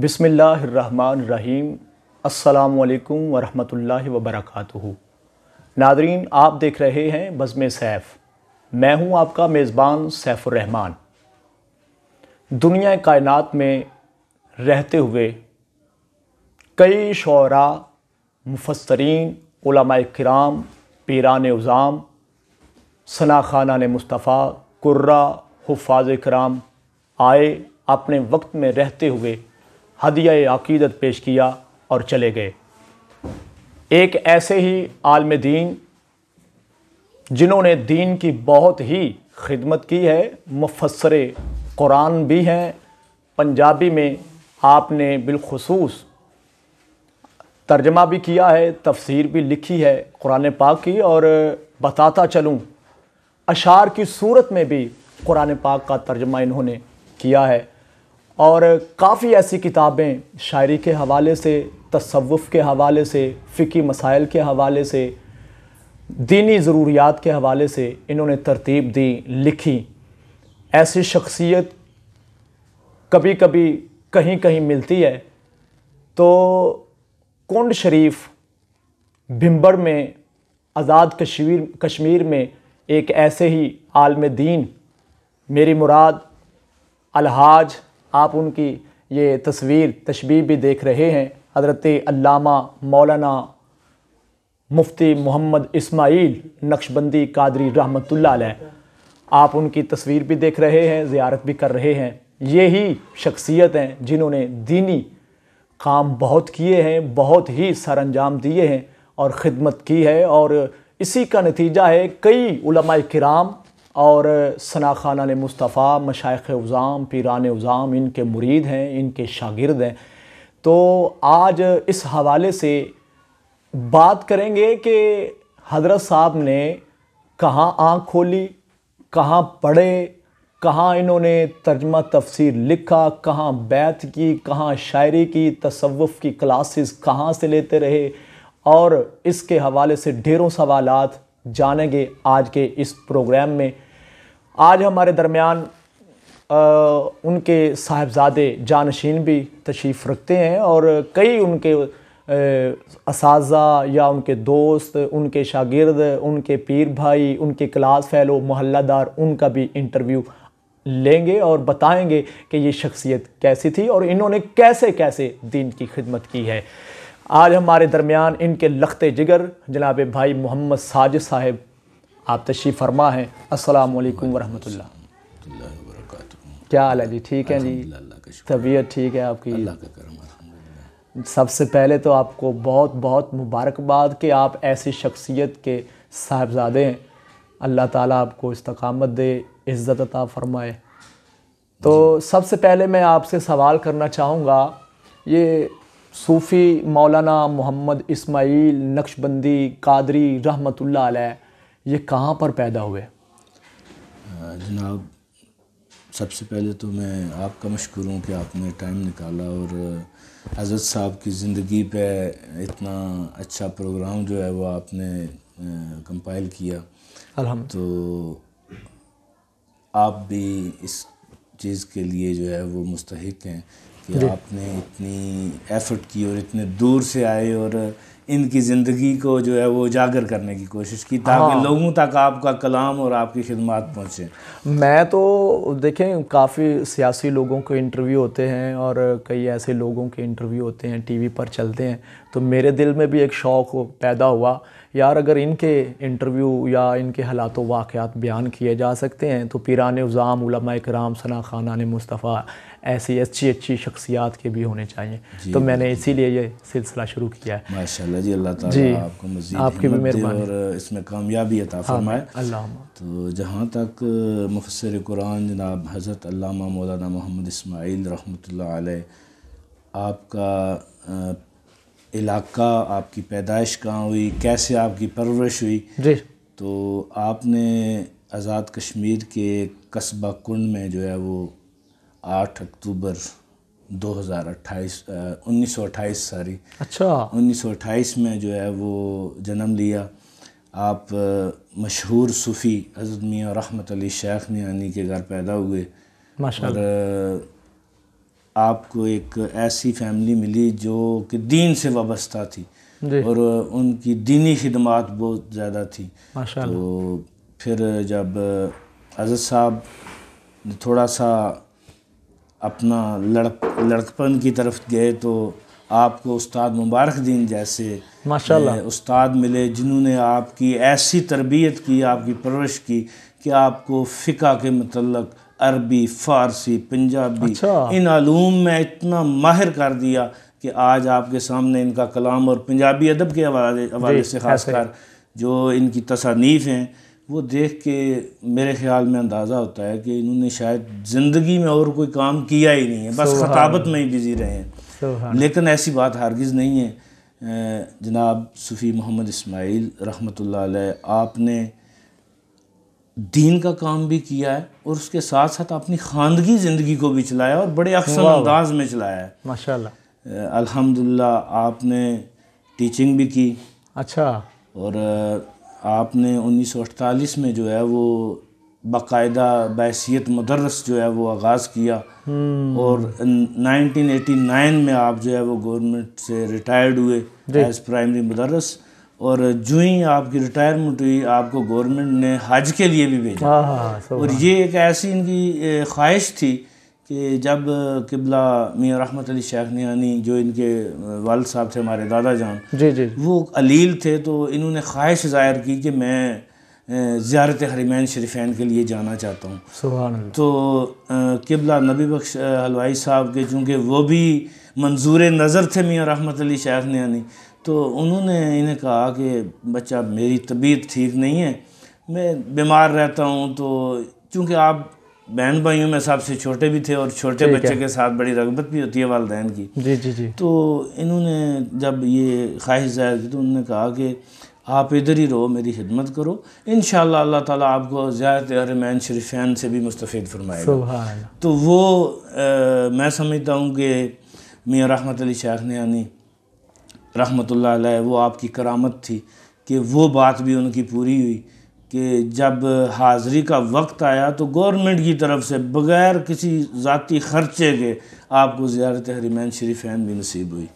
बिसमीम् अल्लाम वरहमल वबरक नादरीन आप देख रहे हैं बज़म सैफ़ मैं हूं आपका मेज़बान सैफ़ुररहमान दुनिया कायनात में रहते हुए कई शरा मुफसरीन कराम पीरान उज़ाम सना खाना ने मुस्तफ़ा कुर्रा हफाज कराम आए अपने वक्त में रहते हुए हदिया अकीदत पेश किया और चले गए एक ऐसे ही आलम दीन जिन्होंने दीन की बहुत ही खिदमत की है मुफसर कुरान भी हैं पंजाबी में आपने बिलखसूस तर्जमा भी किया है तफसीर भी लिखी है कुरान पाक की और बताता चलूँ अशार की सूरत में भी कुरान पाक का तर्जमा इन्होंने किया है और काफ़ी ऐसी किताबें शायरी के हवाले से तसवुफ़ के हवाले से फ़िकी मसाइल के हवाले से दीनी ज़रूरियात के हवाले से इन्होंने तरतीब दी लिखी ऐसी शख्सियत कभी कभी कहीं कहीं मिलती है तो कुंड शरीफ भिम्बर में आज़ाद कश्मीर कश्मीर में एक ऐसे ही आलम दीन मेरी मुराद अलहाज आप उनकी ये तस्वीर तशबीर भी देख रहे हैं हज़रत अल्लामा मौलाना मुफ्ती मोहम्मद इस्माइल नक्शबंदी कादरी रहमत आप उनकी तस्वीर भी देख रहे हैं ज़्यारत भी कर रहे हैं ये ही शख्सियत हैं जिन्होंने दीनी काम बहुत किए हैं बहुत ही सर अंजाम दिए हैं और ख़िदमत की है और इसी का नतीजा है कई उलमा कराम और सना खाना मुस्तफ़ा मशाइ उज़ाम पीरान उज़ाम इनके मुरीद हैं इनके शागिर्द हैं तो आज इस हवाले से बात करेंगे कि हजरत साहब ने कहाँ आँख खोली कहाँ पढ़े कहाँ इन्होंने तर्जमा तफसीर लिखा कहाँ बैत की कहाँ शायरी की तसवुफ़ की क्लासेस कहाँ से लेते रहे और इसके हवाले से ढेरों सवालात जानेंगे आज के इस प्रोग्राम में आज हमारे दरमियान उनके साहेबजादे जानशीन भी तशरीफ़ रखते हैं और कई उनके इस या उनके दोस्त उनके शागिर्द उनके पीर भाई उनके क्लास फैलो मोहल्लादार उनका भी इंटरव्यू लेंगे और बताएंगे कि ये शख्सियत कैसी थी और इन्होंने कैसे कैसे दीन की खिदमत की है आज हमारे दरमियान इनके लखते जिगर जनाब भाई मोहम्मद साजिद साहब आप तशीफ़ फरमा हैं असल वालेकुम क्या हाल है जी ठीक है जी तबीयत ठीक है आपकी सबसे पहले तो आपको बहुत बहुत मुबारकबाद कि आप ऐसी शख्सियत के साहबजादे हैं अल्लाह ताला आपको इस्तकामत दे इज़्ज़त अता फरमाए तो सबसे पहले मैं आपसे सवाल करना चाहूँगा ये सूफ़ी मौलाना मोहम्मद इस्माइल नक्शबंदी कादरी रहमतुल्ला ये कहाँ पर पैदा हुए जनाब सबसे पहले तो मैं आपका मशहूर हूँ कि आपने टाइम निकाला और हजरत साहब की ज़िंदगी पे इतना अच्छा प्रोग्राम जो है वो आपने कंपाइल किया अलहम तो आप भी इस चीज़ के लिए जो है वो मुस्तक हैं कि आपने इतनी एफर्ट की और इतने दूर से आए और इनकी ज़िंदगी को जो है वो उजागर करने की कोशिश की ताकि हाँ। लोगों तक आपका कलाम और आपकी खिदमत पहुँचे मैं तो देखें काफ़ी सियासी लोगों के इंटरव्यू होते हैं और कई ऐसे लोगों के इंटरव्यू होते हैं टीवी पर चलते हैं तो मेरे दिल में भी एक शौक़ पैदा हुआ यार अगर इनके इंटरव्यू या इनके हालात वाक़ात बयान किए जा सकते हैं तो पीरान उज़ाम उलमा कराम सना खाना ने मुस्तफ़ा ऐसी अच्छी अच्छी शख्सियात के भी होने चाहिए तो मैंने इसीलिए ये सिलसिला शुरू किया है माशाल्लाह जी अल्लाह ताला जी आपको मजीद आपकी भी मेहरबानी और इसमें कामयाबी अता फरमाए तो जहाँ तक मुफसर कुरान जनाब हज़रत अल्लामा मौलाना मोहम्मद इसमाइल रहमत आपका इलाका आपकी पैदाइश कहाँ हुई कैसे आपकी परवरिश हुई जी तो आपने आज़ाद कश्मीर के कस्बा कुंड में जो है वो 8 अक्टूबर 2028 1928 सॉरी अच्छा 1928 में जो है वो जन्म लिया आप मशहूर सूफ़ी हज़रत मियाँ रहमत अली शेख नियानी के घर पैदा हुए और आपको एक ऐसी फैमिली मिली जो कि दीन से वाबस्ता थी और उनकी दीनी खदमात बहुत ज़्यादा थी तो फिर जब अजहर साहब ने थोड़ा सा अपना लड़क लड़कपन की तरफ गए तो आपको उस्ताद मुबारक दीन जैसे माशाल्लाह उस्ताद मिले जिन्होंने आपकी ऐसी तरबियत की आपकी परवरिश की कि आपको फ़िका के मतलब अरबी फ़ारसी पंजाबी अच्छा। इन आलूम में इतना माहिर कर दिया कि आज आपके सामने इनका कलाम और पंजाबी अदब के हवाले हवाले से ख़ासकर जो इनकी तसानीफ़ हैं वो देख के मेरे ख्याल में अंदाज़ा होता है कि इन्होंने शायद ज़िंदगी में और कोई काम किया ही नहीं है बस खताबत में ही बिज़ी रहे हैं लेकिन ऐसी बात हारगिज़ नहीं है जनाब सूफ़ी मोहम्मद इसमाइल रहमत आपने दीन का काम भी किया है और उसके साथ साथ अपनी खानगी ज़िंदगी को भी चलाया और बड़े अक्सर अंदाज में चलाया है माशाल्लाह अल्हम्दुलिल्लाह आपने टीचिंग भी की अच्छा और आपने 1948 में जो है वो बाकायदा बैसीत मदरस जो है वो आगाज़ किया हम्म। और 1989 में आप जो है वो गवर्नमेंट से रिटायर्ड हुए एज प्राइमरी मदरस और जो ही आपकी रिटायरमेंट हुई आपको गवर्नमेंट ने हज के लिए भी भेजा हाँ, हाँ, हाँ, और ये एक ऐसी इनकी ख्वाहिश थी कि जब किबला मियाँ रहमत अली शेख नियानी जो इनके वाल साहब थे हमारे दादा जान जी जी वो अलील थे तो इन्होंने ख्वाहिश ज़ाहिर की कि मैं ज़्यारत हरीमैन शरीफान के लिए जाना चाहता हूँ तो किबला नबी बख्श हलवाई साहब के चूँकि वो भी मंजूर नज़र थे मियाँ रहमत अली शेख नियानी तो उन्होंने इन्हें कहा कि बच्चा मेरी तबीयत ठीक नहीं है मैं बीमार रहता हूँ तो चूँकि आप बहन भाइयों में सबसे छोटे भी थे और छोटे बच्चे के साथ बड़ी रगबत भी होती है वालदेन की जी जी जी तो इन्होंने जब ये ख्वाहिश जाहिर की तो उन्होंने कहा कि आप इधर ही रहो मेरी खिदमत करो इन अल्लाह ताला आपको ज़्यादात हरमैन शरीफान से भी मुस्तफ़ फ़रमाए तो वो आ, मैं समझता हूँ कि मियाँ रहमत अली शाह यानी रहमतुल्लाह अलैह वो आपकी करामत थी कि वो बात भी उनकी पूरी हुई कि जब हाज़री का वक्त आया तो गवर्नमेंट की तरफ से बग़ैर किसी ज़ाती ख़र्चे के आपको ज़्यारत हरीमैन शरीफैन भी नसीब हुई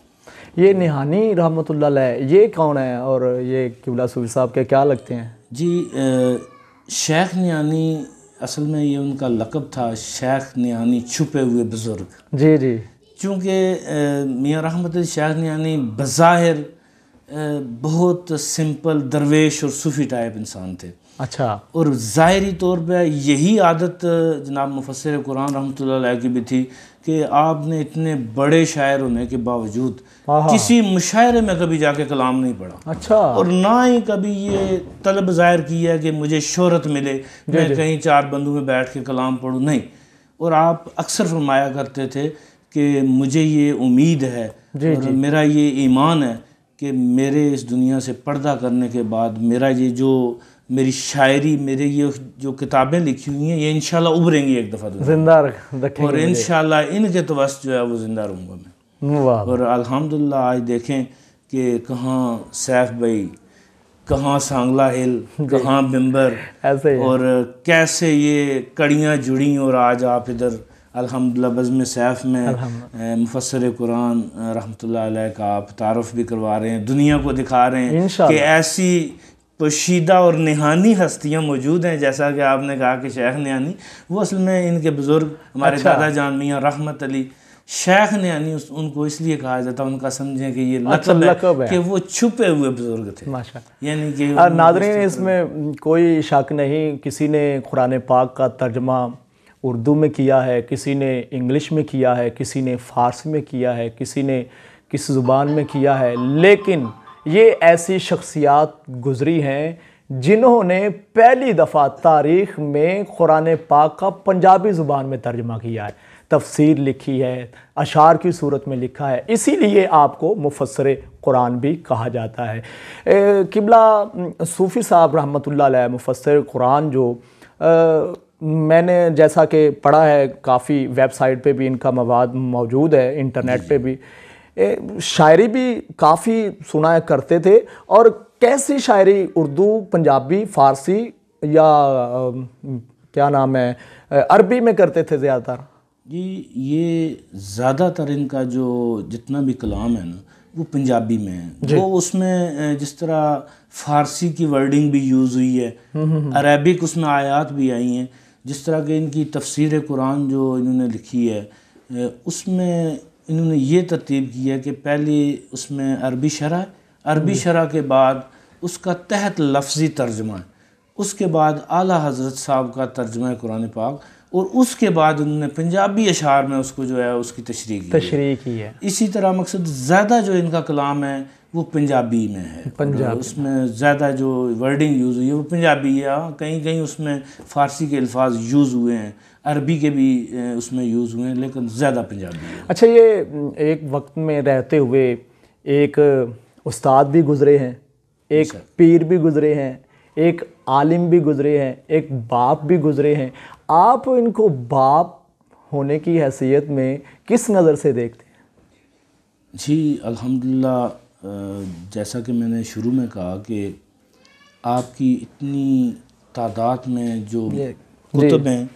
ये निहानी रहमत ये कौन है और ये किबला सूफी साहब के क्या लगते हैं जी शेख नानी असल में ये उनका लकब था शेख नहानी छुपे हुए बुज़ुर्ग जी जी चूँकि मियाँ रहमत यानी बज़ाहिर बहुत सिंपल दरवेश और सूफ़ी टाइप इंसान थे अच्छा और ज़ाहरी तौर पर यही आदत जनाब मुफसर कुरान रहमत की भी थी कि आपने इतने बड़े शायर होने के बावजूद किसी मुशायरे में कभी जाके कलाम नहीं पढ़ा अच्छा और ना ही कभी ये तलब ज़ाहिर किया है कि मुझे शहरत मिले मैं कहीं चार बंदू में बैठ के कलाम पढ़ूँ नहीं और आप अक्सर फरमाया करते थे कि मुझे ये उम्मीद है जी, और जी। मेरा ये ईमान है कि मेरे इस दुनिया से पर्दा करने के बाद मेरा ये जो मेरी शायरी मेरे ये जो किताबें लिखी हुई हैं ये इन उभरेंगी एक दफ़ा जिंदा और इन इनके तवस जो है वो ज़िंदा रहूँगा मैं और अल्हम्दुलिल्लाह आज देखें कि कहाँ सैफ भाई कहाँ सांगला हिल कहाँ बिम्बर ऐसे और कैसे ये कड़ियाँ जुड़ी और आज आप इधर अलहमदिल्ला बज़म सैफ में मुफसर कुरान रहमत का आप तारफ़ भी करवा रहे हैं दुनिया को दिखा रहे हैं कि ऐसी पोशीदा और निहानी हस्तियाँ मौजूद हैं जैसा कि आपने कहा कि शेख निहानी वो असल में इनके बुज़ुर्ग हमारे अच्छा। दादा जान मियाँ रहमत अली शेख ने यानी उनको इसलिए कहा जाता उनका समझें कि ये लकब अच्छा, लकब है, है कि वो छुपे हुए बुजुर्ग थे यानी कि नाजरीन इसमें कोई शक नहीं किसी ने कुरान पाक का तर्जमा उर्दू में किया है किसी ने इंग्लिश में किया है किसी ने फ़ारसी में किया है किसी ने किस ज़ुबान में किया है लेकिन ये ऐसी शख्सियात गुज़री हैं जिन्होंने पहली दफ़ा तारीख़ में कुरान पाक का पंजाबी ज़ुबान में तर्जमा किया है तफसीर लिखी है अशार की सूरत में लिखा है इसीलिए आपको मुफसर कुरान भी कहा जाता है ए, किबला सूफ़ी साहब रहमत ला मुफसर कुरान जो आ, मैंने जैसा कि पढ़ा है काफ़ी वेबसाइट पे भी इनका मवाद मौजूद है इंटरनेट पे भी ए, शायरी भी काफ़ी सुनाया करते थे और कैसी शायरी उर्दू पंजाबी फारसी या आ, क्या नाम है अरबी में करते थे ज़्यादातर जी ये ज़्यादातर इनका जो जितना भी कलाम है ना वो पंजाबी में है वो उसमें जिस तरह फारसी की वर्डिंग भी यूज़ हुई है हम्म, हम्म, हम्म। अरेबिक उसमें आयात भी आई हैं जिस तरह के इनकी तफसीर कुरान जो इन्होंने लिखी है उसमें इन्होंने ये तरतीब की है कि पहले उसमें अरबी शरह अरबी शरह के बाद उसका तहत लफ्ज़ी तर्जमा है उसके बाद आला हज़रत साहब का तर्जमा कुरान पाक और उसके बाद उन्होंने पंजाबी अशार में उसको जो है उसकी तशरी की तशरी की है इसी तरह मकसद ज़्यादा जो इनका कलाम है वो पंजाबी में है पंजाब उसमें ज़्यादा जो वर्डिंग यूज़ हुई है वो पंजाबी या हाँ, कहीं कहीं उसमें फ़ारसी के अल्फाज यूज़ हुए हैं अरबी के भी उसमें यूज़ हुए हैं लेकिन ज़्यादा पंजाबी है। अच्छा ये एक वक्त में रहते हुए एक उस्ताद भी गुज़रे हैं एक पीर भी गुज़रे हैं एक आलिम भी गुज़रे हैं एक बाप भी गुज़रे हैं आप इनको बाप होने की हैसियत में किस नज़र से देखते हैं जी अल्हम्दुलिल्लाह जैसा कि मैंने शुरू में कहा कि आपकी इतनी तादाद में जो कुतब हैं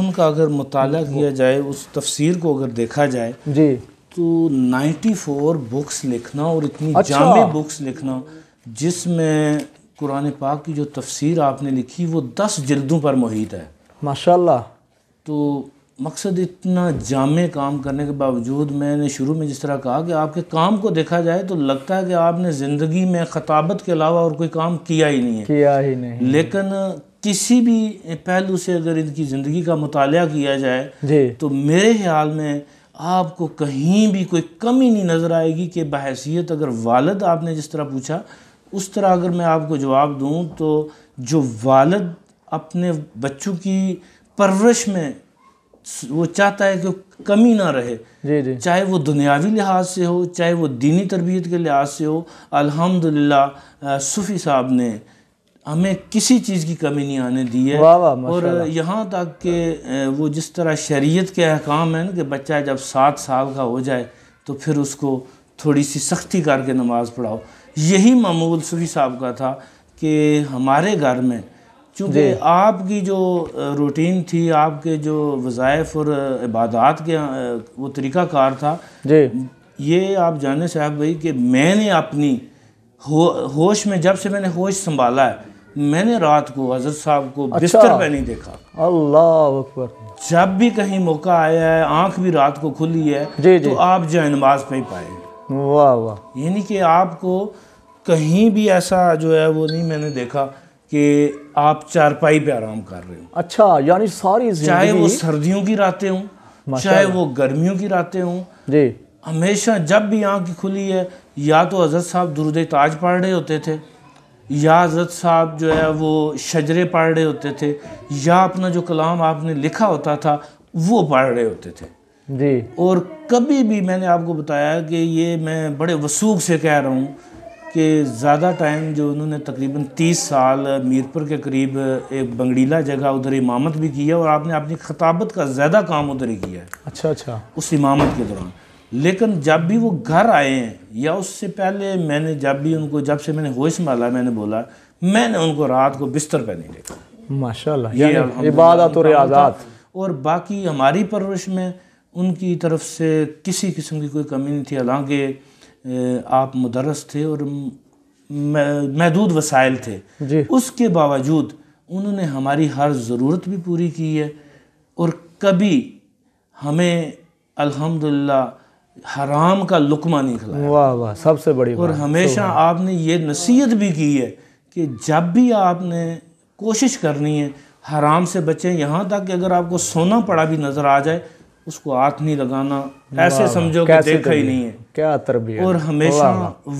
उनका अगर मुताल किया जाए उस तफसीर को अगर देखा जाए जी तो 94 बुक्स लिखना और इतनी अच्छा। जामे बुक्स लिखना जिसमें कुरान पाक की जो तफसीर आपने लिखी वो दस जल्दों पर मुहित है माशाल्लाह तो मकसद इतना जामे काम करने के बावजूद मैंने शुरू में जिस तरह कहा कि आपके काम को देखा जाए तो लगता है कि आपने ज़िंदगी में ख़ताबत के अलावा और कोई काम किया ही नहीं है किया ही नहीं लेकिन किसी भी पहलू से अगर इनकी ज़िंदगी का मुताल किया जाए तो मेरे ख्याल में आपको कहीं भी कोई कमी नहीं नज़र आएगी कि बहसीत अगर वालद आपने जिस तरह पूछा उस तरह अगर मैं आपको जवाब दूँ तो जो वालद अपने बच्चों की परवरिश में वो चाहता है कि कमी ना रहे जी जी चाहे वो दुनियावी लिहाज से हो चाहे वो दीनी तरबियत के लिहाज से हो अल्हम्दुलिल्लाह सूफ़ी साहब ने हमें किसी चीज़ की कमी नहीं आने दी है वाँ वाँ, और यहाँ तक कि वो जिस तरह शरीयत के अहकाम है ना कि बच्चा जब सात साल का हो जाए तो फिर उसको थोड़ी सी सख्ती करके नमाज़ पढ़ाओ यही मामूल सूफ़ी साहब का था कि हमारे घर में चूँकि आपकी जो रूटीन थी आपके जो वज़ायफ और इबादात के वो तरीक़ाकार था जी ये आप जाने साहब भाई कि मैंने अपनी हो, होश में जब से मैंने होश संभाला है मैंने रात को हजरत साहब को अच्छा। बिस्तर पे नहीं देखा अल्लाह अकबर जब भी कहीं मौका आया है आंख भी रात को खुली है जे, जे। तो आप जो नमाज पे ही पाए वाह वाह यानी कि आपको कहीं भी ऐसा जो है वो नहीं मैंने देखा कि आप चारपाई पे आराम कर रहे हो अच्छा यानी सारी चाहे वो सर्दियों की रातें हों चाहे वो गर्मियों की रातें हों जी हमेशा जब भी आँख खुली है या तो हजरत साहब दुरुद ताज पढ़ रहे होते थे या हजरत साहब जो है वो शजरे पढ़ रहे होते थे या अपना जो कलाम आपने लिखा होता था वो पढ़ रहे होते थे जी और कभी भी मैंने आपको बताया कि ये मैं बड़े वसूख से कह रहा हूँ कि ज़्यादा टाइम जो उन्होंने तकरीबन तीस साल मीरपुर के करीब एक बंगड़ीला जगह उधर इमामत भी की है और आपने अपनी खताबत का ज़्यादा काम उधर ही किया है अच्छा अच्छा उस इमामत के दौरान लेकिन जब भी वो घर आए हैं या उससे पहले मैंने जब भी उनको जब से मैंने होश माला मैंने बोला मैंने उनको रात को बिस्तर पर नहीं देखा माशा इबादत और और बाकी हमारी परवरिश में उनकी तरफ से किसी किस्म की कोई कमी नहीं थी हालांकि आप मुदरस थे और महदूद वसाइल थे उसके बावजूद उन्होंने हमारी हर ज़रूरत भी पूरी की है और कभी हमें अल्हम्दुलिल्लाह हराम का लुकमा नहीं खिलाया वाह वाह सबसे बड़ी और हमेशा आपने ये नसीहत भी की है कि जब भी आपने कोशिश करनी है हराम से बचें यहाँ तक कि अगर आपको सोना पड़ा भी नज़र आ जाए उसको हाथ नहीं लगाना ऐसे समझो कि देखा ही नहीं है क्या तरबियत और हमेशा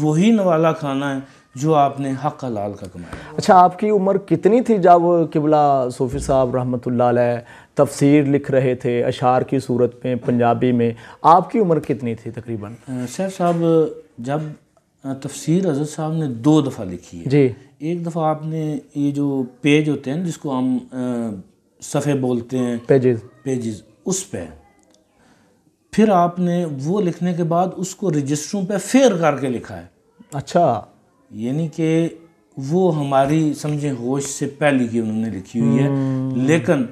वही नवाला खाना है जो आपने हक हलाल का कमाया अच्छा आपकी उम्र कितनी थी जब किबला सूफी साहब रहमत तफसीर लिख रहे थे अशार की सूरत में पंजाबी में आपकी उम्र कितनी थी तकरीबन सर साहब जब तफसीर हजरत साहब ने दो दफ़ा लिखी है जी एक दफ़ा आपने ये जो पेज होते हैं जिसको हम सफ़े बोलते हैं पेजेस पेजेस उस पर पे फिर आपने वो लिखने के बाद उसको रजिस्टरों पे फेयर करके लिखा है अच्छा यानी कि वो हमारी समझे होश से पहले की उन्होंने लिखी हुई है हम्म। लेकिन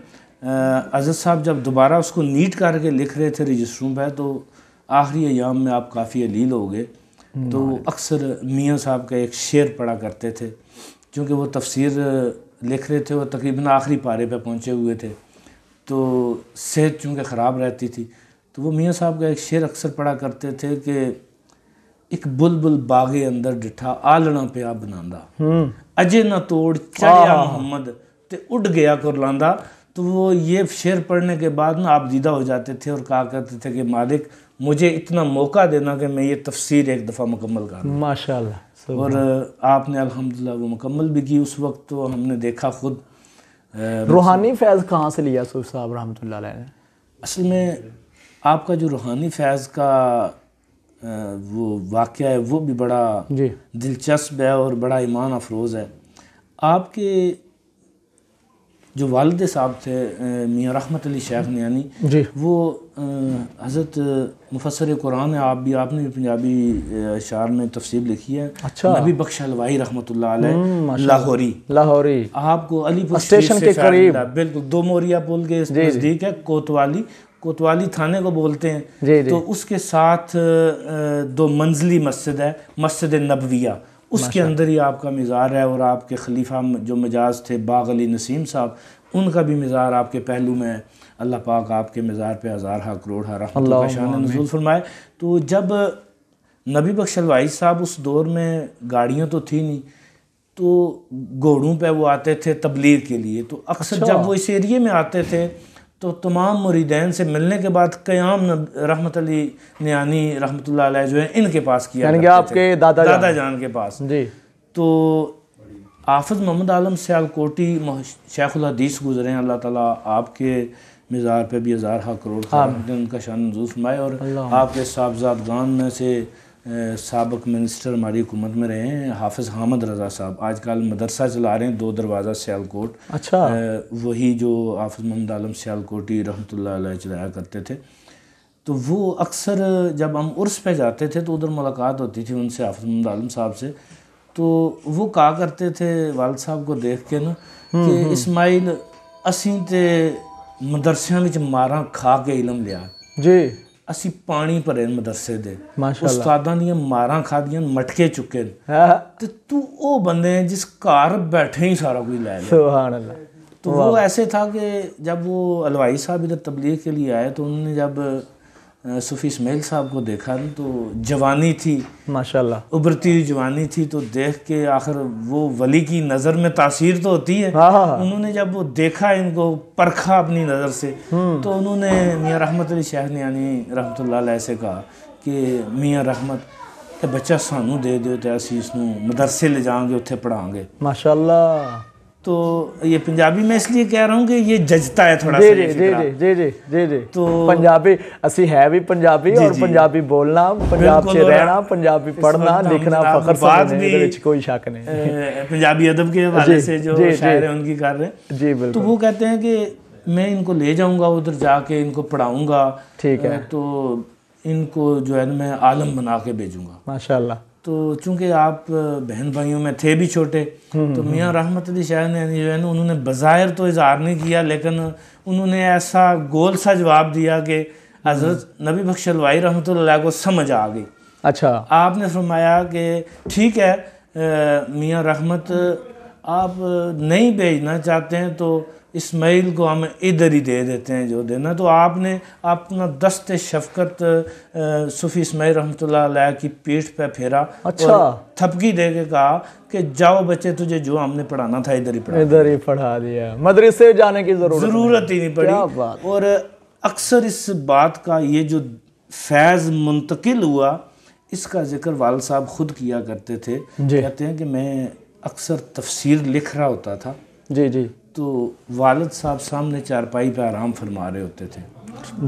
अजर साहब जब दोबारा उसको नीट करके लिख रहे थे रजिस्टरों पर तो आखिरी अयाम में आप काफ़ी अलील हो गए तो हम्म। अक्सर मियाँ साहब का एक शेर पढ़ा करते थे क्योंकि वो तफसीर लिख रहे थे और तकरीबन आखिरी पारे पे पहुँचे हुए थे तो सेहत चूँकि ख़राब रहती थी तो वो मियाँ साहब का एक शेर अक्सर पढ़ा करते थे कि एक बुलबुल बागे अंदर डिठा आलना प्या बनांदा हम्म। अजय न तोड़ चढ़िया मोहम्मद ते उड़ गया कुरलांदा तो वो ये शेर पढ़ने के बाद ना आप दीदा हो जाते थे और कहा करते थे कि मालिक मुझे इतना मौका देना कि मैं ये तफसीर एक दफ़ा मुकम्मल कर माशा और आपने अलहमदिल्ला वो मुकम्मल भी की उस वक्त तो हमने देखा खुद रूहानी फैज़ कहाँ से लिया सूफ साहब रहमत असल में आपका जो रूहानी फैज़ का वो वाक़ है वो भी बड़ा दिलचस्प है और बड़ा ईमान अफरोज़ है आपके जो वालद साहब थे मियाँ रहमत अली शेख नयानी वो हज़रत मुफसर कुरान है आप भी आपने भी पंजाबी शार में तफसील लिखी है अच्छा अभी बख्श हलवाई रहमत हम्म, लाहौरी लाहौरी आपको अलीपुर स्टेशन के करीब बिल्कुल दो मोरिया पुल के नज़दीक है कोतवाली कोतवाली थाने को बोलते हैं जी, जी. तो उसके साथ दो मंजिली मस्जिद है मस्जिद नबविया उसके अंदर ही आपका मज़ार है और आपके खलीफा जो मजाज थे बाग अली नसीम साहब उनका भी मज़ार आपके पहलू में है अल्लाह पाक आपके मज़ार पे हा करोड़ हा रहा नजूल फरमाए तो जब नबी बख्शलवाई साहब उस दौर में गाड़ियाँ तो थी नहीं तो घोड़ों पे वो आते थे तबलीग के लिए तो अक्सर अच्छा। जब वो इस एरिए में आते थे तो तमाम मुरीदैन से मिलने के बाद क़याम रहमत अली नानी रहमत जो है इनके पास किया यानी कि आपके दादा दादा जान, जान के पास जी तो आफज मोहम्मद आलम कोटी शेखुल हदीस गुजरे हैं अल्लाह ताला आपके मिज़ार पे भी हज़ार हा करोड़ हाँ। का शान मजूस माए और आपके साहबजादगान में से सबक मिनिस्टर हमारी हुकूमत में रहे हैं हाफिज हामद रज़ा साहब आजकल मदरसा चला रहे हैं दो दरवाज़ा सियालकोट अच्छा वही जो हाफिज मोहम्मद आलम सियालकोटी रहमत चलाया करते थे तो वो अक्सर जब हम उर्स पे जाते थे तो उधर मुलाकात होती थी उनसे हाफिज मोहम्मद आलम साहब से तो वो कहा करते थे वाल साहब को देख के ना हम्म, कि हम्म। इसमाइल असी तो मदरसों में मारा खा के इलम लिया जी ਅਸੀਂ ਪਾਣੀ ਭਰੇ ਮਦਰਸੇ ਦੇ ਉਸਤਾਦਾਂ ਦੀਆਂ ਮਾਰਾਂ ਖਾਦੀਆਂ ਮਟਕੇ ਚੁੱਕੇ ਨੇ ਤੇ ਤੂੰ ਉਹ ਬੰਦੇ ਹੈ ਜਿਸ ਘਰ ਬੈਠੇ ਹੀ ਸਾਰਾ ਕੁਝ ਲੈ ਲਿਆ ਸੁਭਾਨ ਅੱਲਾਹ तो वो ऐसे था कि जब वो अलवाई साहब इधर तबलीग के लिए आए तो उन्होंने जब सूफी इसमेल साहब को देखा ना तो जवानी थी माशा उभरती हुई जवानी थी तो देख के आखिर वो वली की नज़र में तासीर तो होती है हाँ, हाँ, हाँ। उन्होंने जब वो देखा इनको परखा अपनी नज़र से हम्म। तो उन्होंने मियाँ रहमत अली शाह ने यानी रहमत ऐसे कहा कि मियाँ रहमत बच्चा सानू दे दो तो असी मदरसे ले जाएंगे उत्थे पढ़ाँगे माशाला तो ये पंजाबी में इसलिए कह रहा हूँ कि ये जजता है थोड़ा जी जी जी जी जी जी जी तो पंजाबी असी है भी पंजाबी और पंजाबी बोलना पंजाब से रहना पंजाबी पढ़ना लिखना फखर बात भी कोई शक नहीं पंजाबी अदब के हवाले से जो शायर हैं उनकी कर रहे हैं जी बिल्कुल तो वो कहते हैं कि मैं इनको ले जाऊंगा उधर जाके इनको पढ़ाऊंगा ठीक है तो इनको जो है मैं आलम बना के भेजूंगा माशाल्लाह तो चूंकि आप बहन भाइयों में थे भी छोटे हम्म, तो हम्म, मियाँ हम्म। रहमत अली शाह ने जो है ना उन्होंने बज़ाहिर तो इजहार नहीं किया लेकिन उन्होंने ऐसा गोल सा जवाब दिया कि हजरत नबी बख्शलवाई रहमत को समझ आ गई अच्छा आपने फरमाया कि ठीक है मियाँ रहमत आप नहीं भेजना चाहते हैं तो इसमाइल को हम इधर ही दे देते हैं जो देना तो आपने अपना दस्त शफकत सूफी इसमाइल रहमत की पीठ पे फेरा अच्छा थपकी दे के कहा कि जाओ बच्चे तुझे जो हमने पढ़ाना था इधर ही पढ़ा इधर ही पढ़ा दिया मदरसे जाने की जरूरत ज़रूरत ही नहीं पड़ी और अक्सर इस बात का ये जो फैज़ मुंतकिल हुआ इसका जिक्र वाल साहब खुद किया करते थे कहते हैं कि मैं अक्सर तफसीर लिख रहा होता था जी जी तो वालद साहब सामने चारपाई पे आराम फरमा रहे होते थे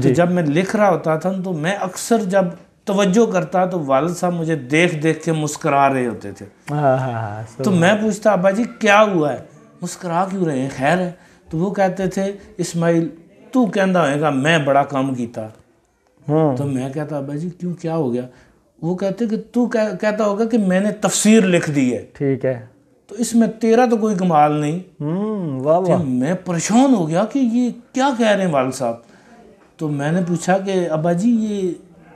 तो जब मैं लिख रहा होता था तो मैं अक्सर जब तवज्जो करता तो वालद साहब मुझे देख देख के मुस्करा रहे होते थे हाँ हाँ, हाँ तो मैं पूछता अब्बा जी क्या हुआ है मुस्करा क्यों रहे हैं खैर है तो वो कहते थे इस्माइल तू कहता होगा मैं बड़ा काम किया हाँ। तो मैं कहता अब्बा जी क्यों क्या हो गया वो कहते कि तू कह, कहता होगा कि मैंने तफसीर लिख दी है ठीक है तो इसमें तेरा तो कोई कमाल नहीं हम्म, वाह तो वाह मैं परेशान हो गया कि ये क्या कह रहे हैं वाल साहब तो मैंने पूछा कि अब्बा जी ये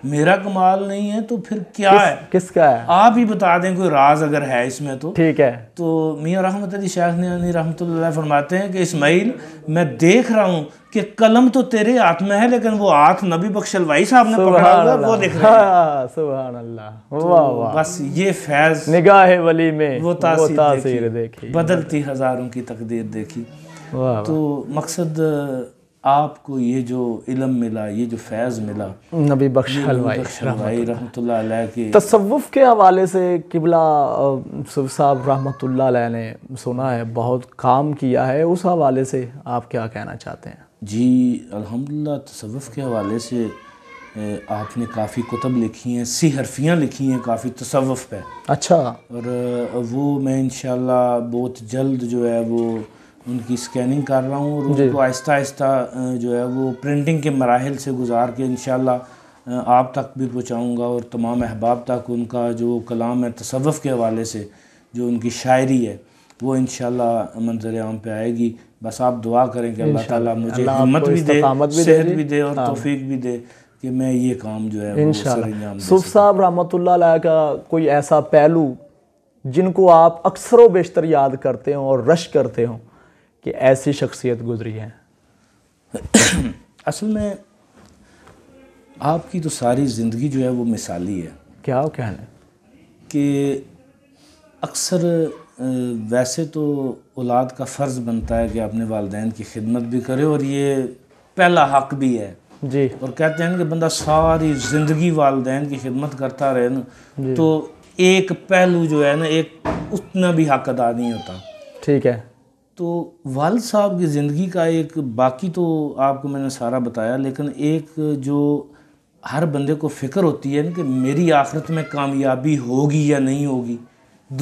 मेरा कमाल नहीं है तो फिर क्या किस, है किसका है आप ही बता दें कोई राज अगर है इसमें तो ठीक है तो मियाँ रहमत अली शेख ने रहमत फरमाते हैं कि इसमाइल मैं देख रहा हूँ कि कलम तो तेरे हाथ में है लेकिन वो हाथ नबी बख्शलवाई साहब ने पकड़ा हुआ वो देख रहा है हाँ, सुभान अल्लाह तो बस ये फैज निगाह वली में वो तासीर, देखी बदलती हजारों की तकदीर देखी तो मकसद आपको ये जो इलम मिला ये जो फैज़ मिला नबी बख्शाई हलवाई के तसवुफ़ के हवाले से किबला रहमतुल्लाह रहमत ने सुना है बहुत काम किया है उस हवाले से आप क्या कहना चाहते हैं जी अल्हम्दुलिल्लाह तसवुफ़ के हवाले से आपने काफ़ी कुतब लिखी हैं सी हरफियाँ लिखी हैं काफ़ी तसवुफ़ पे अच्छा और वो मैं इन बहुत जल्द जो है वो उनकी स्कैनिंग कर रहा हूँ और उनको आहिस्ता आहिस्ता जो है वो प्रिंटिंग के मराहल से गुजार के इन आप तक भी पहुँचाऊँगा और तमाम अहबाब तक उनका जो कलाम है तसवफ़ के हवाले से जो उनकी शायरी है वो इन मंजर आम पे आएगी बस आप दुआ करें कि अल्लाह ताला मुझे हिम्मत भी दे सेहत भी, भी दे और तोफीक भी दे कि मैं ये काम जो है इन सुफ साहब रहमत का कोई ऐसा पहलू जिनको आप अक्सर व बेशतर याद करते हो और रश करते हों कि ऐसी शख्सियत गुजरी है असल में आपकी तो सारी ज़िंदगी जो है वो मिसाली है क्या हो क्या है कि अक्सर वैसे तो औलाद का फ़र्ज़ बनता है कि अपने वालदेन की खिदमत भी करे और ये पहला हक भी है जी और कहते हैं कि बंदा सारी ज़िंदगी वालदेन की खिदमत करता रहे ना तो एक पहलू जो है ना एक उतना भी हक अदा नहीं होता ठीक है तो वाल साहब की ज़िंदगी का एक बाकी तो आपको मैंने सारा बताया लेकिन एक जो हर बंदे को फ़िक्र होती है कि मेरी आखिरत में कामयाबी होगी या नहीं होगी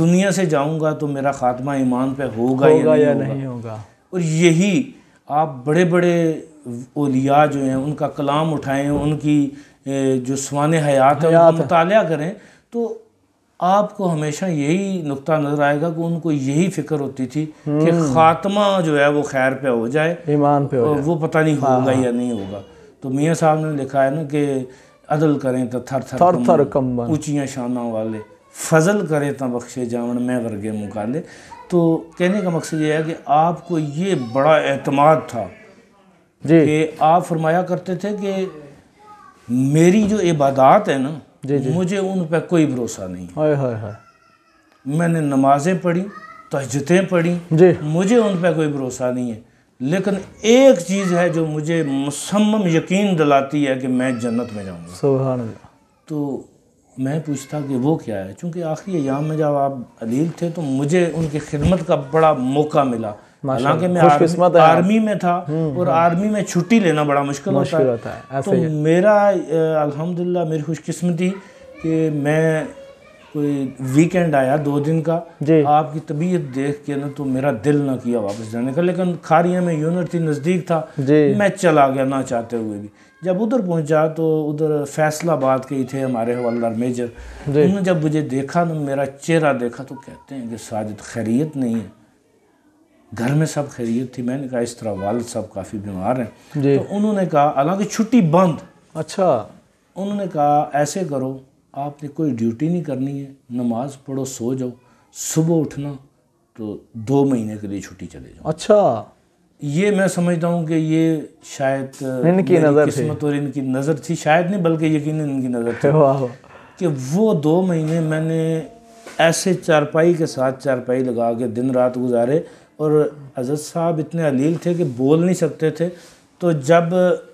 दुनिया से जाऊंगा तो मेरा ख़ात्मा ईमान पे होगा, या, नहीं, या होगा। नहीं होगा और यही आप बड़े बड़े ओलिया जो हैं उनका कलाम उठाएं उनकी जो सवान हयात है उनका मुताल करें तो आपको हमेशा यही नुकता नज़र आएगा कि उनको यही फिक्र होती थी कि हम्म। खात्मा जो है वो खैर पे हो जाए ईमान पे हो वो पता नहीं होगा हाँ। या नहीं होगा तो मियाँ साहब ने लिखा है ना कि अदल करें तो थर थर, थर, थर कम ऊँचियाँ शाना वाले फजल करें तो बख्शे जावण मैं वर्गे मुकाले तो कहने का मकसद ये है कि आपको ये बड़ा एतमाद था कि आप फरमाया करते थे कि मेरी जो इबादत है ना जी जी मुझे उन पर कोई भरोसा नहीं हाय हाय हाय मैंने नमाजें पढ़ी तहजतें पढ़ी जी मुझे उन पर कोई भरोसा नहीं है लेकिन एक चीज़ है जो मुझे मुसम्म यकीन दिलाती है कि मैं जन्नत में जाऊँगा सुबह तो मैं पूछता कि वो क्या है क्योंकि आखिरी याम में जब आप अलील थे तो मुझे उनकी खिदमत का बड़ा मौका मिला हालांकि मैं आर्मी, आर्मी में था हम्म, और हम्म। आर्मी में छुट्टी लेना बड़ा मुश्किल होता, होता है तो मेरा अलहमदिल्ला मेरी खुशकिस्मती कि मैं कोई वीकेंड आया दो दिन का आपकी तबीयत देख के ना तो मेरा दिल ना किया वापस जाने का लेकिन खारिया में यूनिवर्सिटी नज़दीक था मैं चला गया ना चाहते हुए भी जब उधर पहुंचा तो उधर फैसलाबाद के ही थे हमारे हवलदार मेजर उन्होंने जब मुझे देखा ना मेरा चेहरा देखा तो कहते हैं कि साजिद खैरियत नहीं है घर में सब खैरियत थी मैंने कहा इस तरह वाल साहब काफ़ी बीमार हैं तो उन्होंने कहा हालांकि छुट्टी बंद अच्छा उन्होंने कहा ऐसे करो आपने कोई ड्यूटी नहीं करनी है नमाज पढ़ो सो जाओ सुबह उठना तो दो महीने के लिए छुट्टी चले जाओ अच्छा ये मैं समझता हूँ कि ये शायद इनकी नज़र किस्मत और इनकी नज़र थी शायद नहीं बल्कि यकीन इनकी नज़र थी कि वो दो महीने मैंने ऐसे चारपाई के साथ चारपाई लगा के दिन रात गुजारे और हजरत साहब इतने अलील थे कि बोल नहीं सकते थे तो जब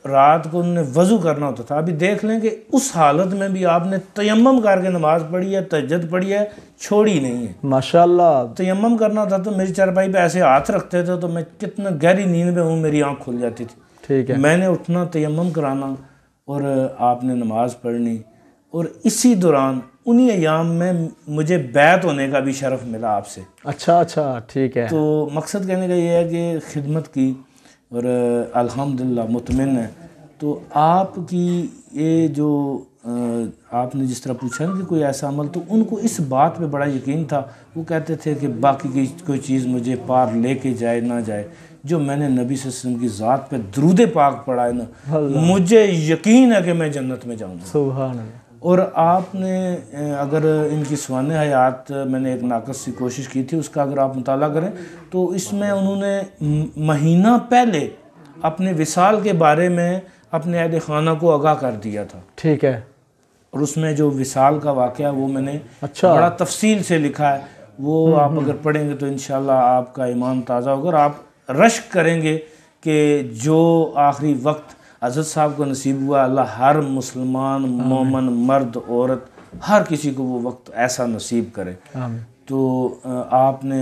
रात को उन्हें वज़ू करना होता था अभी देख लें कि उस हालत में भी आपने तयम करके नमाज़ पढ़ी है तजद पढ़ी है छोड़ी नहीं है माशाल्लाह तयम करना था तो मेरी चारपाई पे ऐसे हाथ रखते थे तो मैं कितना गहरी नींद में हूँ मेरी आँख खुल जाती थी ठीक है मैंने उठना तयम कराना और आपने नमाज़ पढ़नी और इसी दौरान उन्हीं अयाम में मुझे बैत होने का भी शरफ़ मिला आपसे अच्छा अच्छा ठीक है तो मकसद कहने का ये है कि खिदमत की और अल्हम्दुलिल्लाह मुतमिन है तो आपकी ये जो आपने जिस तरह पूछा ना कि कोई ऐसा अमल तो उनको इस बात पे बड़ा यकीन था वो कहते थे कि बाकी की कोई चीज़ मुझे पार लेके जाए ना जाए जो मैंने नबी वसल्लम की ज़ात पे दरूद पाक पढ़ा है ना मुझे यकीन है कि मैं जन्नत में जाऊँगा और आपने अगर इनकी सवान हयात मैंने एक नाकस सी कोशिश की थी उसका अगर आप मुताल करें तो इसमें उन्होंने महीना पहले अपने विसाल के बारे में अपने अहद खाना को आगाह कर दिया था ठीक है और उसमें जो विसाल का वाक़ वो मैंने अच्छा बड़ा तफसील से लिखा है वो हम्म, आप हम्म। अगर पढ़ेंगे तो इन आपका ईमान ताज़ा होगा और आप रश्क करेंगे कि जो आखिरी वक्त हजरत साहब को नसीब हुआ अल्लाह हर मुसलमान मोमन मर्द औरत हर किसी को वो वक्त ऐसा नसीब करे तो आपने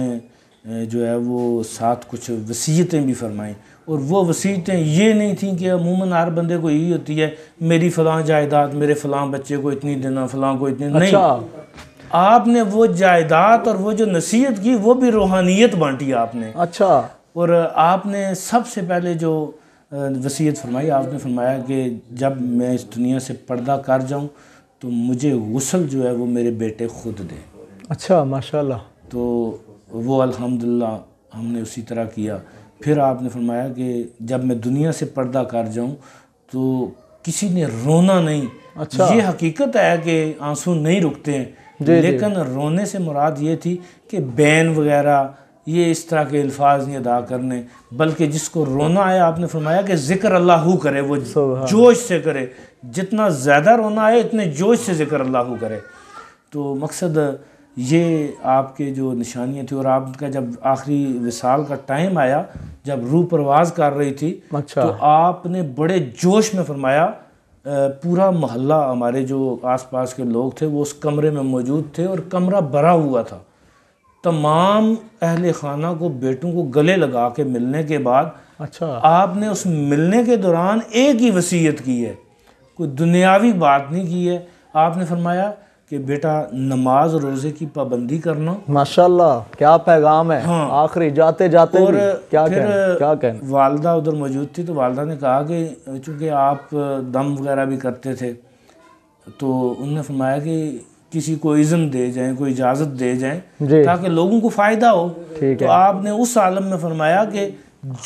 जो है वो साथ कुछ वसीयतें भी फरमाई और वो वसीयतें ये नहीं थी कि अमूमन हर बंदे को यही होती है मेरी फ़लाँ जायदाद मेरे फ़लाँ बच्चे को इतनी देना फलां को इतनी अच्छा। नहीं आपने वो जायदाद और वो जो नसीहत की वो भी रूहानियत बांटी आपने अच्छा और आपने सबसे पहले जो वसीयत फरमाई आपने फरमाया कि जब मैं इस दुनिया से पर्दा कर जाऊँ तो मुझे गसल जो है वो मेरे बेटे खुद दें अच्छा माशाल्लाह तो वो अल्हम्दुलिल्लाह हमने उसी तरह किया फिर आपने फरमाया कि जब मैं दुनिया से पर्दा कर जाऊँ तो किसी ने रोना नहीं अच्छा ये हकीकत है कि आंसू नहीं रुकते हैं लेकिन रोने से मुराद ये थी कि बैन वगैरह ये इस तरह के अल्फाज नहीं अदा करने बल्कि जिसको रोना आया आपने फरमाया कि ज़िक्र अल्लाह करे वो जोश से करे जितना ज़्यादा रोना आए इतने जोश से ज़िक्र अल्लाह करे तो मकसद ये आपके जो निशानियाँ थी और आपका जब आखिरी विसाल का टाइम आया जब रूह परवाज कर रही थी अच्छा। तो आपने बड़े जोश में फरमाया पूरा मोहल्ला हमारे जो आसपास के लोग थे वो उस कमरे में मौजूद थे और कमरा भरा हुआ था तमाम अहल खाना को बेटों को गले लगा के मिलने के बाद अच्छा आपने उस मिलने के दौरान एक ही वसीयत की है कोई दुनियावी बात नहीं की है आपने फरमाया कि बेटा नमाज रोज़े की पाबंदी करना माशाल्लाह क्या पैगाम है हाँ आखिरी जाते जाते और क्या फिर क्या कहें वालदा उधर मौजूद थी तो वालदा ने कहा कि चूँकि आप दम वगैरह भी करते थे तो उनने फरमाया कि किसी को इज्जत दे जाएं कोई इजाज़त दे जाएं ताकि लोगों को फ़ायदा हो तो आपने उस आलम में फरमाया कि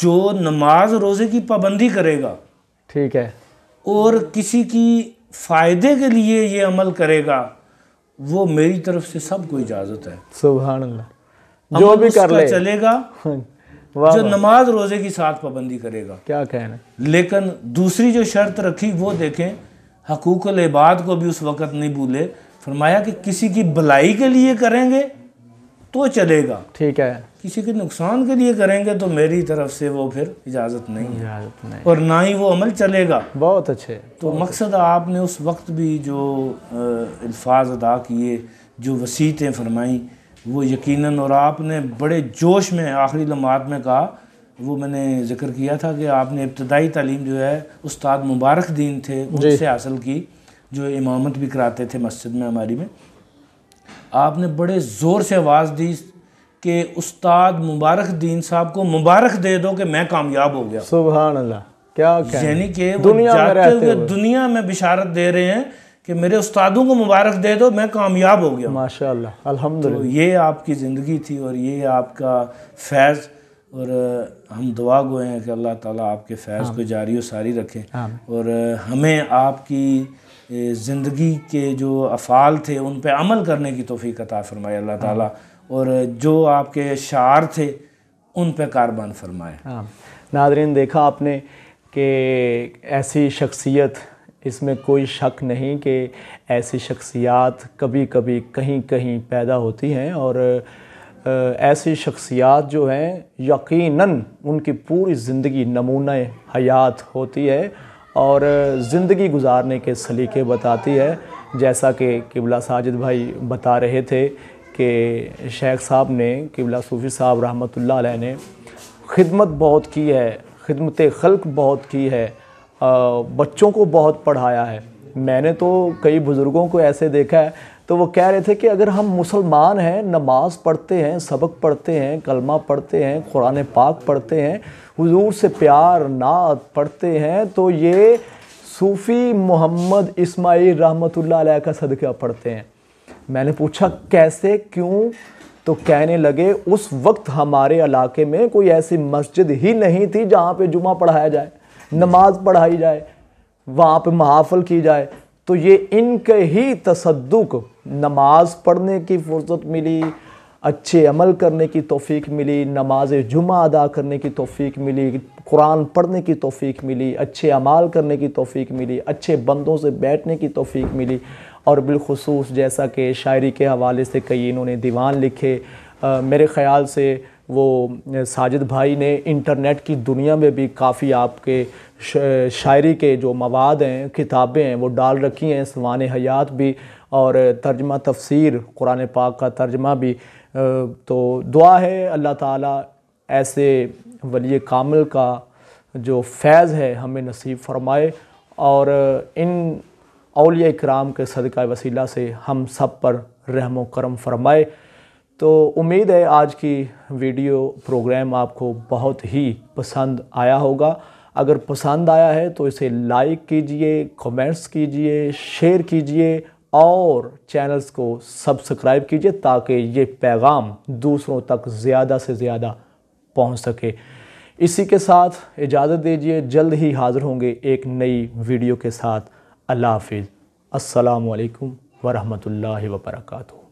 जो नमाज रोज़े की पाबंदी करेगा ठीक है और किसी की फ़ायदे के लिए ये अमल करेगा वो मेरी तरफ से सबको इजाज़त है सुबह जो भी कर ले चलेगा हाँ। जो नमाज रोज़े की साथ पाबंदी करेगा क्या कहना लेकिन दूसरी जो शर्त रखी वो देखें हकूक इबाद को भी उस वक़्त नहीं भूले फरमाया कि किसी की भलाई के लिए करेंगे तो चलेगा ठीक है किसी के नुकसान के लिए करेंगे तो मेरी तरफ से वो फिर इजाज़त नहीं है इजाज़त नहीं और ना ही वो अमल चलेगा बहुत अच्छे तो बहुत मकसद अच्छे। आपने उस वक्त भी जो अल्फाज अदा किए जो वसीतें फरमाई वो यकीनन और आपने बड़े जोश में आखिरी लम्हात में कहा वो मैंने जिक्र किया था कि आपने इब्तदाई तालीम जो है उस्ताद मुबारक दीन थे उनसे हासिल की जो इमामत भी कराते थे मस्जिद में हमारी में आपने बड़े ज़ोर से आवाज़ दी कि उस्ताद मुबारक दीन साहब को मुबारक दे दो कि मैं कामयाब हो गया सुबह अल्लाह क्या यानी कि दुनिया जाते हुए दुनिया में बिशारत दे रहे हैं कि मेरे उस्तादों को मुबारक दे दो मैं कामयाब हो गया माशा तो अल्हम्दुलिल्लाह तो ये आपकी ज़िंदगी थी और ये आपका फैज़ और हम दुआ गोए हैं कि अल्लाह ताला आपके फैज़ को जारी व सारी रखे और हमें आपकी ज़िंदगी के जो अफ़ाल थे उन पर अमल करने की तोफ़ी अता फ़रमाए अल्लाह ताला और जो आपके शार थे उन पर कारबान फरमाए हाँ नादरीन देखा आपने कि ऐसी शख्सियत इसमें कोई शक नहीं कि ऐसी शख्सियात कभी कभी कहीं कहीं पैदा होती हैं और ऐसी शख्सियात जो हैं यकीनन उनकी पूरी ज़िंदगी नमूना हयात होती है और ज़िंदगी गुजारने के सलीके बताती है जैसा कि किबला साजिद भाई बता रहे थे कि शेख साहब ने किबला सूफ़ी साहब रहमत ने खिदमत बहुत की है खिदमत खल्क बहुत की है बच्चों को बहुत पढ़ाया है मैंने तो कई बुज़ुर्गों को ऐसे देखा है तो वो कह रहे थे कि अगर हम मुसलमान हैं नमाज़ पढ़ते हैं सबक पढ़ते हैं कलमा पढ़ते हैं कुरान पाक पढ़ते हैं हुजूर से प्यार नात पढ़ते हैं तो ये सूफ़ी मोहम्मद रहमतुल्लाह अलैह का सदका पढ़ते हैं मैंने पूछा कैसे क्यों तो कहने लगे उस वक्त हमारे इलाके में कोई ऐसी मस्जिद ही नहीं थी जहाँ पर जुमा पढ़ाया जाए नमाज पढ़ाई जाए वहाँ पर महाफल की जाए तो ये इनके ही तसदुक नमाज़ पढ़ने की फुर्सत मिली अच्छे अमल करने की तौफीक मिली नमाज जुमा अदा करने की तौफीक मिली कुरान पढ़ने की तोफ़ी मिली अच्छे अमाल करने की तोफ़ी मिली अच्छे बंदों से बैठने की तौफीक मिली और बिलखसूस जैसा कि शायरी के हवाले से कई इन्होंने दीवान लिखे आ, मेरे ख़्याल से वो साजिद भाई ने इंटरनेट की दुनिया में भी काफ़ी आपके शायरी के जो मवाद हैं किताबें हैं वो डाल रखी हैं सवान हयात भी और तर्जमा तफसीर कुरान पाक का तर्जमा भी तो दुआ है अल्लाह ताला ऐसे वली कामिल का जो फैज़ है हमें नसीब फरमाए और इन अलिया कराम के सदका वसीला से हम सब पर रहम करम फरमाए तो उम्मीद है आज की वीडियो प्रोग्राम आपको बहुत ही पसंद आया होगा अगर पसंद आया है तो इसे लाइक कीजिए कमेंट्स कीजिए शेयर कीजिए और चैनल्स को सब्सक्राइब कीजिए ताकि ये पैगाम दूसरों तक ज़्यादा से ज़्यादा पहुंच सके इसी के साथ इजाज़त दीजिए जल्द ही हाज़िर होंगे एक नई वीडियो के साथ अल्लाह हाफिज़ असलकम वरहमल वर्का